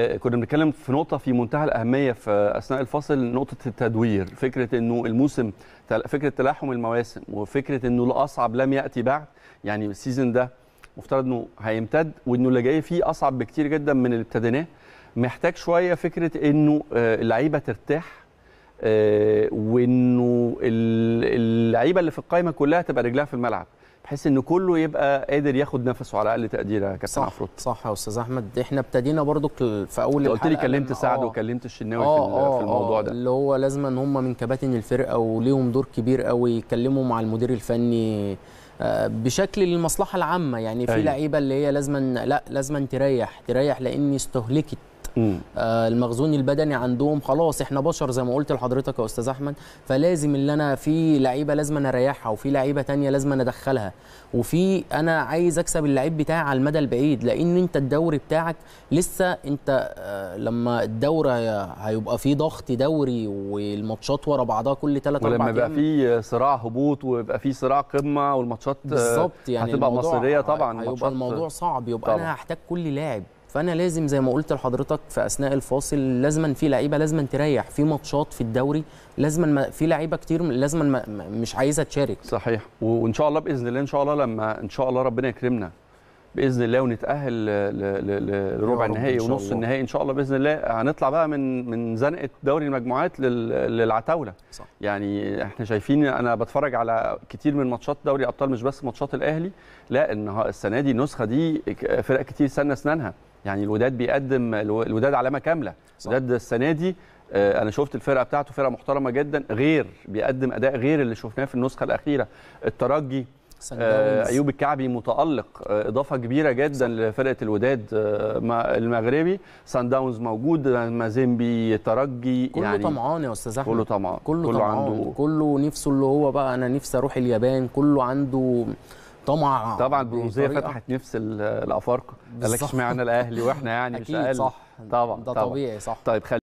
آه، كنا بنتكلم في نقطه في منتهى الاهميه في اثناء الفصل نقطه التدوير فكره انه الموسم فكره تلاحم المواسم وفكره انه الاصعب لم ياتي بعد يعني السيزون ده مفترض انه هيمتد وانه اللي جاي فيه اصعب بكتير جدا من اللي ابتديناه محتاج شويه فكره انه آه، اللعيبه ترتاح آه، وانه ال اللعيبه اللي في القايمه كلها تبقى رجلها في الملعب بحيث ان كله يبقى قادر ياخد نفسه على اقل تقدير يا كابتن عفروت صح يا استاذ احمد احنا ابتدينا برضك في اول قلت لي كلمت سعد آه. وكلمت الشناوي في, آه، في آه، الموضوع ده اللي هو لازم ان هم من كباتن الفرقه وليهم دور كبير قوي يكلموا مع المدير الفني بشكل للمصلحه العامه يعني في أيوه. لعيبه اللي هي لازما لا لازما تريح تريح لان استهلكت آه المخزون البدني عندهم خلاص احنا بشر زي ما قلت لحضرتك يا استاذ احمد فلازم اللي انا في لعيبه لازم انا اريحها وفي لعيبه تانية لازم انا ادخلها وفي انا عايز اكسب اللعيب بتاعي على المدى البعيد لان انت الدوري بتاعك لسه انت آه لما الدوري هيبقى فيه ضغط دوري والماتشات ورا بعضها كل 3 4 ولما يبقى في صراع هبوط ويبقى في صراع قمه والماتشات بالظبط يعني هتبقى مصيريه طبعا هيبقى الموضوع صعب يبقى طبعا. انا هحتاج كل لاعب فانا لازم زي ما قلت لحضرتك في اثناء الفاصل لازما في لعيبه لازما تريح في ماتشات في الدوري لازما في لعيبه كتير لازما مش عايزه تشارك صحيح وان شاء الله باذن الله ان شاء الله لما ان شاء الله ربنا يكرمنا باذن الله ونتاهل لربع النهائي ونص النهائي ان شاء الله باذن الله هنطلع بقى من من زنقه دوري المجموعات للعتاوله صح. يعني احنا شايفين انا بتفرج على كتير من ماتشات دوري الابطال مش بس ماتشات الاهلي لا ان السنه دي النسخه دي فرق كتير سنه اسنانها يعني الوداد بيقدم الوداد علامه كامله صح. الوداد السنه دي آه، انا شفت الفرقه بتاعته فرقه محترمه جدا غير بيقدم اداء غير اللي شفناه في النسخه الاخيره الترجي آه ايوب الكعبي متالق آه اضافه كبيره جدا لفرقه الوداد آه المغربي سان داونز موجود مازيمبي ترجي كله يعني طمعان يا استاذ احمد كله طمعان كله, كله طمعان عنده كله نفسه اللي هو بقى انا نفسي اروح اليابان كله عنده طمع طبعا البرونزيه فتحت نفس الافارقه قال لك اشمعنى الاهلي واحنا يعني مش اقل صح طبعا ده طبعا. طبيعي صح طيب